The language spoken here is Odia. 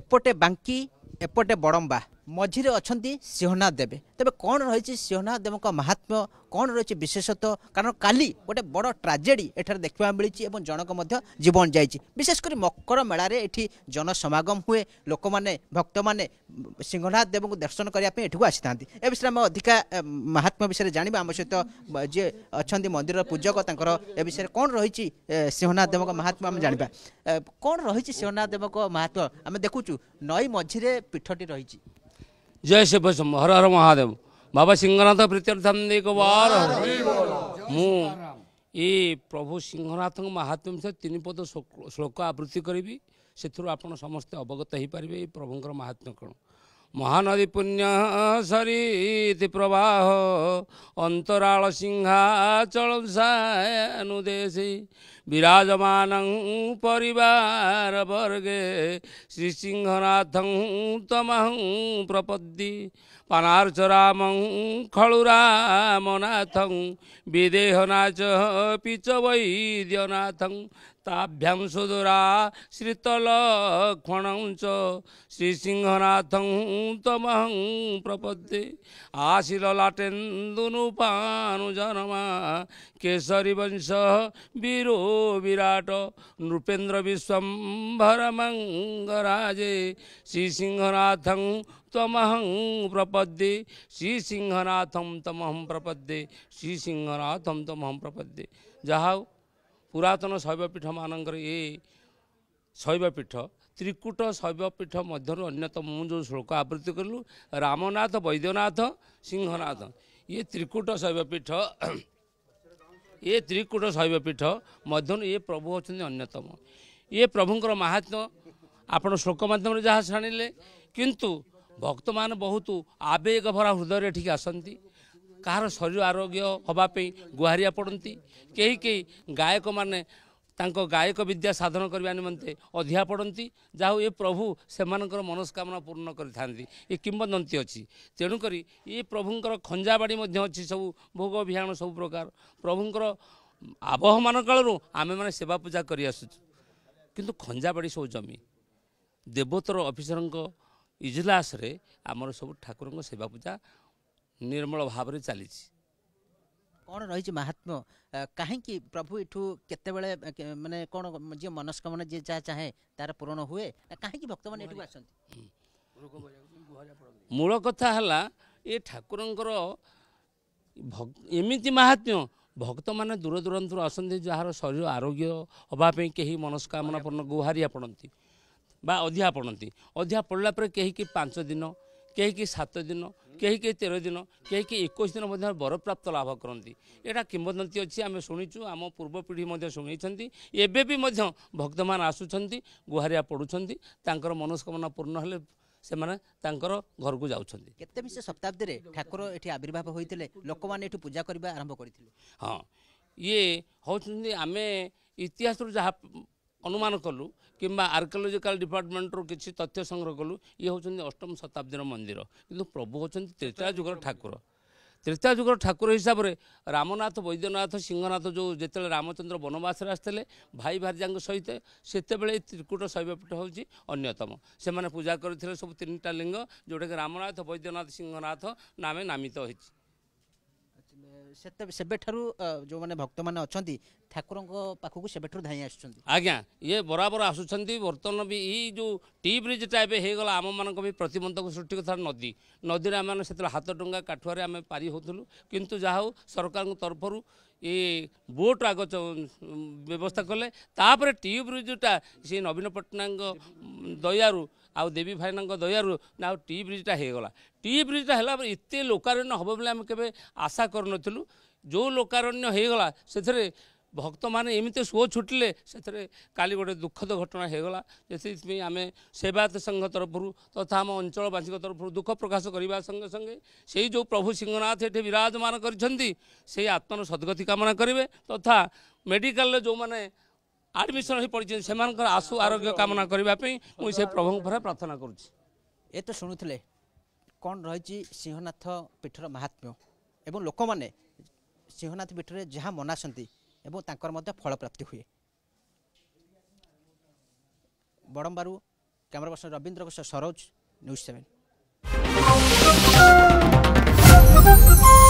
ଏପଟେ ବାଙ୍କି ଏପଟେ ବଡ଼ମ୍ବା ମଝିରେ ଅଛନ୍ତି ସିଂହନାଥ ଦେବେ ତେବେ କ'ଣ ରହିଛି ସିଂହନାଥ ଦେବଙ୍କ ମାହାତ୍ମ୍ୟ କ'ଣ ରହିଛି ବିଶେଷତଃ କାରଣ କାଲି ଗୋଟେ ବଡ଼ ଟ୍ରାଜେଡ଼ି ଏଠାରେ ଦେଖିବାକୁ ମିଳିଛି ଏବଂ ଜଣକ ମଧ୍ୟ ଜୀବନ ଯାଇଛି ବିଶେଷ କରି ମକର ମେଳାରେ ଏଠି ଜନସମାଗମ ହୁଏ ଲୋକମାନେ ଭକ୍ତମାନେ ସିଂହନାଥ ଦେବଙ୍କୁ ଦର୍ଶନ କରିବା ପାଇଁ ଏଠିକୁ ଆସିଥାନ୍ତି ଏ ବିଷୟରେ ଆମେ ଅଧିକା ମାହାତ୍ମ୍ୟ ବିଷୟରେ ଜାଣିବା ଆମ ସହିତ ଯିଏ ଅଛନ୍ତି ମନ୍ଦିରର ପୂଜକ ତାଙ୍କର ଏ ବିଷୟରେ କ'ଣ ରହିଛି ସିଂହନାଥ ଦେବଙ୍କ ମାହାତ୍ମ୍ୟ ଆମେ ଜାଣିବା କ'ଣ ରହିଛି ସିଂହନାଥ ଦେବଙ୍କ ମାହାତ୍ମ୍ୟ ଆମେ ଦେଖୁଛୁ ନଈ ମଝିରେ ପୀଠଟି ରହିଛି जय शिव शंभ हर हर महादेव बाबा सिंहनाथ प्रीत्यर्थम एक मु प्रभु सिंहनाथ महात्म्य से तीन पद श्लोक आवृत्ति करी से आपण समस्ते अवगत हो पारे ये महात्म्य कौन ମହାନଦୀ ପୁଣ୍ୟ ସରିତି ପ୍ରବାହ ଅନ୍ତରାଳ चल ସାନୁଦେଶୀ विराजमानं परिवारवर्गे श्रीसिंहनाथं तमहं प्रपद्ये पनार्च रामं खलु विदेहनाच पिच च वैद्यनाथं ताभ्यां सुदुरा श्रीतलक्ष्मणं च श्रीसिंहनाथं तमहं प्रपद्ये केशरी वंश वीरो ବିରାଟ ନୃପେନ୍ଦ୍ର ବିଶ୍ୱମ୍ଭର ମଙ୍ଗରାଜେ ଶ୍ରୀ ସିଂହନାଥଂ ତମହଂ ପ୍ରପଦ୍ୟେ ଶ୍ରୀ ସିଂହନାଥଂ ତମହଂ ପ୍ରପଦ୍ୟେ ଶ୍ରୀ ସିଂହନାଥଂ ତମହଂ ପ୍ରପଦ୍ୟେ ଯାହା ହଉ ପୁରାତନ ମାନଙ୍କର ଏ ଶୈବପୀଠ ତ୍ରିକୁଟ ଶୈବପୀଠ ମଧ୍ୟରୁ ଅନ୍ୟତମ ମୁଁ ଯେଉଁ ଶ୍ଳୋକ ଆବୃତ୍ତି କଲୁ ରାମନାଥ ବୈଦ୍ୟନାଥ ସିଂହନାଥ ଇଏ ତ୍ରିକୁଟ ଶୈବପୀଠ ଏ ତ୍ରିକୁଟ ଶୈବ ପୀଠ ମଧ୍ୟରୁ ଏ ପ୍ରଭୁ ହେଉଛନ୍ତି ଅନ୍ୟତମ ଏ ପ୍ରଭୁଙ୍କର ମାହାତ୍ମ୍ୟ ଆପଣ ଶ୍ଳୋକ ମାଧ୍ୟମରେ ଯାହା ଜାଣିଲେ କିନ୍ତୁ ଭକ୍ତମାନେ ବହୁତ ଆବେଗ ଭରା ହୃଦୟରେ ଏଠିକି ଆସନ୍ତି କାହାର ଶରୀର ଆରୋଗ୍ୟ ହେବା ପାଇଁ ଗୁହାରିଆ ପଡ଼ନ୍ତି କେହି କେହି ଗାୟକମାନେ ତାଙ୍କ ଗାୟକ ବିଦ୍ୟା ସାଧନ କରିବା ନିମନ୍ତେ ଅଧିଆ ପଡ଼ନ୍ତି ଯାହା ଏ ପ୍ରଭୁ ସେମାନଙ୍କର ମନସ୍କାମନା ପୂର୍ଣ୍ଣ କରିଥାନ୍ତି ଏ କିମ୍ବଦନ୍ତୀ ଅଛି ତେଣୁକରି ଏ ପ୍ରଭୁଙ୍କର ଖଞ୍ଜାବାଡ଼ି ମଧ୍ୟ ଅଛି ସବୁ ଭୋଗ ଅଭିଆଣ ସବୁ ପ୍ରକାର ପ୍ରଭୁଙ୍କର ଆବହମାନ କାଳରୁ ଆମେମାନେ ସେବା ପୂଜା କରିଆସୁଛୁ କିନ୍ତୁ ଖଞ୍ଜାବାଡ଼ି ସବୁ ଜମି ଦେବତର ଅଫିସରଙ୍କ ଇଜଲାସରେ ଆମର ସବୁ ଠାକୁରଙ୍କ ସେବା ପୂଜା ନିର୍ମଳ ଭାବରେ ଚାଲିଛି କ'ଣ ରହିଛି ମାହାତ୍ମ୍ୟ କାହିଁକି ପ୍ରଭୁ ଏଠୁ କେତେବେଳେ ମାନେ କ'ଣ ଯିଏ ମନସ୍କାମନା ଯିଏ ଯାହା ଚାହେଁ ତାର ପୂରଣ ହୁଏ ନା କାହିଁକି ଭକ୍ତମାନେ ଏଠୁ ଆସନ୍ତି ମୂଳ କଥା ହେଲା ଏ ଠାକୁରଙ୍କର ଏମିତି ମାହାତ୍ମ୍ୟ ଭକ୍ତମାନେ ଦୂରଦୂରାନ୍ତରୁ ଆସନ୍ତି ଯାହାର ଶରୀର ଆରୋଗ୍ୟ ହେବା ପାଇଁ କେହି ମନସ୍କାମନା ପୂର୍ଣ୍ଣ ଗୁହାରିଆ ପଡ଼ନ୍ତି ବା ଅଧିଆ ପଡ଼ନ୍ତି ଅଧିଆ ପଡ଼ିଲା ପରେ କେହି କି ପାଞ୍ଚ ଦିନ କେହି କି ସାତ ଦିନ କେହି କେହି ତେର ଦିନ କେହି କେହି ଏକୋଇଶ ଦିନ ମଧ୍ୟ ବରପ୍ରାପ୍ତ ଲାଭ କରନ୍ତି ଏଇଟା କିମ୍ବଦନ୍ତୀ ଅଛି ଆମେ ଶୁଣିଛୁ ଆମ ପୂର୍ବ ପିଢ଼ି ମଧ୍ୟ ଶୁଣିଛନ୍ତି ଏବେ ବି ମଧ୍ୟ ଭକ୍ତମାନେ ଆସୁଛନ୍ତି ଗୁହାରିଆ ପଡ଼ୁଛନ୍ତି ତାଙ୍କର ମନସ୍କାମନା ପୂର୍ଣ୍ଣ ହେଲେ ସେମାନେ ତାଙ୍କର ଘରକୁ ଯାଉଛନ୍ତି କେତେ ମିଶ ଶତାବ୍ଦୀରେ ଠାକୁର ଏଠି ଆବିର୍ଭାବ ହୋଇଥିଲେ ଲୋକମାନେ ଏଠି ପୂଜା କରିବା ଆରମ୍ଭ କରିଥିଲେ ହଁ ଇଏ ହେଉଛନ୍ତି ଆମେ ଇତିହାସରୁ ଯାହା अनुमान कलु कम्बा आर्कोोलोजिकल डिपारमेन्ट रुचि तथ्य संग्रह कलु इ हौँ अष्टम शताब्दी र मन्दिर किन प्रभु हौ तृतीय जुगर ठाकुर तृतीय जुगर ठाकुर हिसाबले रमनाथ बैद्यनाथ सिंहनाथ जो जति बेला र वनवासर आसिए भाइ सहित सतेबे त्रिकोट शैवपीठ हौँ अन्यतम समाज पूजा गरिनटा लिङ्ग जोटाकि रथ बैद्यनाथ सिंहनाथ नाम नामित हुन्छ ସେବେଠାରୁ ଯେଉଁମାନେ ଭକ୍ତମାନେ ଅଛନ୍ତି ଠାକୁରଙ୍କ ପାଖକୁ ସେବେଠାରୁ ଧାଇଁ ଆସୁଛନ୍ତି ଆଜ୍ଞା ଇଏ ବରାବର ଆସୁଛନ୍ତି ବର୍ତ୍ତମାନ ବି ଏଇ ଯେଉଁ ଟି ବ୍ରିଜ୍ଟା ଏବେ ହେଇଗଲା ଆମମାନଙ୍କ ବି ପ୍ରତିବନ୍ଧକ ସୃଷ୍ଟି କରିଥିଲା ନଦୀ ନଦୀରେ ଆମେମାନେ ସେତେବେଳେ ହାତ ଡଙ୍ଗା କାଠୁଆରେ ଆମେ ପାରି ହେଉଥିଲୁ କିନ୍ତୁ ଯାହା ହଉ ସରକାରଙ୍କ ତରଫରୁ ଏ ବୋଟ୍ ଆଗ ବ୍ୟବସ୍ଥା କଲେ ତାପରେ ଟିୟୁ ବ୍ରିଜ୍ଟା ସେ ନବୀନ ପଟ୍ଟନାୟକଙ୍କ ଦୟାରୁ ଆଉ ଦେବୀ ଭାଇନାଙ୍କ ଦୟାରୁ ନା ଆଉ ଟି ବ୍ରିଜ୍ଟା ହେଇଗଲା ଟି ବ୍ରିଜ୍ଟା ହେଲା ପରେ ଏତେ ଲୋକାରଣ୍ୟ ହେବ ବୋଲି ଆମେ କେବେ ଆଶା କରୁନଥିଲୁ ଯେଉଁ ଲୋକାରଣ୍ୟ ହେଇଗଲା ସେଥିରେ ଭକ୍ତମାନେ ଏମିତି ସୁଅ ଛୁଟିଲେ ସେଥିରେ କାଲି ଗୋଟେ ଦୁଃଖଦ ଘଟଣା ହୋଇଗଲା ସେଥିପାଇଁ ଆମେ ସେବାୟତ ସଂଘ ତରଫରୁ ତଥା ଆମ ଅଞ୍ଚଳବାସୀଙ୍କ ତରଫରୁ ଦୁଃଖ ପ୍ରକାଶ କରିବା ସଙ୍ଗେ ସଙ୍ଗେ ସେଇ ଯେଉଁ ପ୍ରଭୁ ସିଂହନାଥ ଏଠି ବିରାଜମାନ କରିଛନ୍ତି ସେଇ ଆତ୍ମାର ସଦ୍ଗତି କାମନା କରିବେ ତଥା ମେଡ଼ିକାଲରେ ଯେଉଁମାନେ ଆଡ଼ମିସନ୍ ହୋଇପଡ଼ିଛନ୍ତି ସେମାନଙ୍କର ଆଶୁ ଆରୋଗ୍ୟ କାମନା କରିବା ପାଇଁ ମୁଁ ସେ ପ୍ରଭୁଙ୍କ ପରେ ପ୍ରାର୍ଥନା କରୁଛି ଏ ତ ଶୁଣୁଥିଲେ କ'ଣ ରହିଛି ସିଂହନାଥ ପୀଠର ମାହାତ୍ମ୍ୟ ଏବଂ ଲୋକମାନେ ସିଂହନାଥ ପୀଠରେ ଯାହା ମନାସନ୍ତି ଏବଂ ତାଙ୍କର ମଧ୍ୟ ଫଳପ୍ରାପ୍ତି ହୁଏ ବଡ଼ମ୍ବାରୁ camera person Rabindra Ghosh Saroj news seven